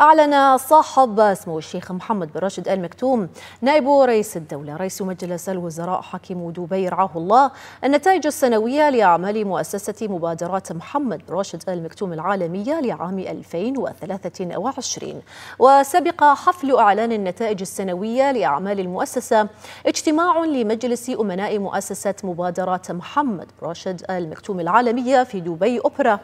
أعلن صاحب سمو الشيخ محمد بن راشد آل مكتوم نائب رئيس الدولة رئيس مجلس الوزراء حكيم دبي رعاه الله النتائج السنوية لأعمال مؤسسة مبادرات محمد بن راشد آل مكتوم العالمية لعام 2023 وسبق حفل أعلان النتائج السنوية لأعمال المؤسسة اجتماع لمجلس أمناء مؤسسة مبادرات محمد بن راشد آل مكتوم العالمية في دبي أوبرا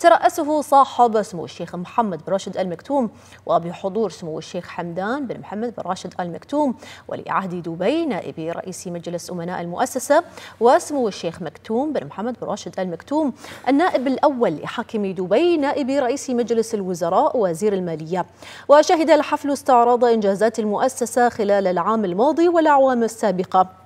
ترأسه صاحب سمو الشيخ محمد بن راشد آل مكتوم وبحضور سمو الشيخ حمدان بن محمد بن راشد آل مكتوم ولي عهد دبي نائب رئيس مجلس أمناء المؤسسة وسمو الشيخ مكتوم بن محمد بن راشد آل مكتوم النائب الأول لحاكم دبي نائب رئيس مجلس الوزراء وزير المالية وشهد الحفل استعراض إنجازات المؤسسة خلال العام الماضي والأعوام السابقة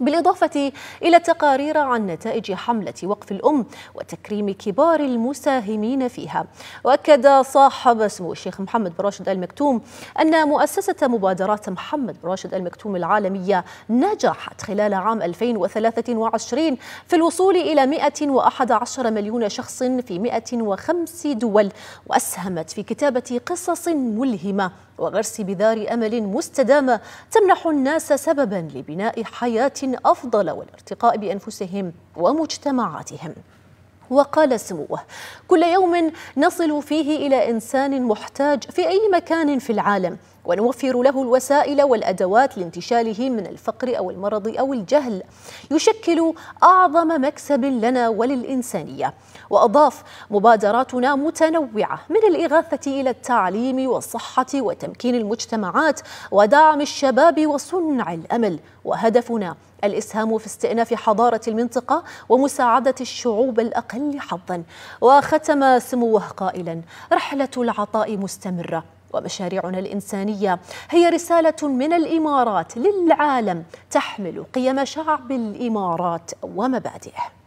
بالإضافة إلى التقارير عن نتائج حملة وقف الأم وتكريم كبار المساهمين فيها وأكد صاحب سمو الشيخ محمد بن راشد المكتوم أن مؤسسة مبادرات محمد بن راشد المكتوم العالمية نجحت خلال عام 2023 في الوصول إلى 111 مليون شخص في 105 دول وأسهمت في كتابة قصص ملهمة وغرس بذار أمل مستدامة تمنح الناس سببا لبناء حياة أفضل والارتقاء بأنفسهم ومجتمعاتهم وقال سموه كل يوم نصل فيه إلى إنسان محتاج في أي مكان في العالم ونوفر له الوسائل والأدوات لانتشاله من الفقر أو المرض أو الجهل يشكل أعظم مكسب لنا وللإنسانية وأضاف مبادراتنا متنوعة من الإغاثة إلى التعليم والصحة وتمكين المجتمعات ودعم الشباب وصنع الأمل وهدفنا الإسهام في استئناف حضارة المنطقة ومساعدة الشعوب الأقل حظا وختم سموه قائلا رحلة العطاء مستمرة ومشاريعنا الإنسانية هي رسالة من الإمارات للعالم تحمل قيم شعب الإمارات ومبادئه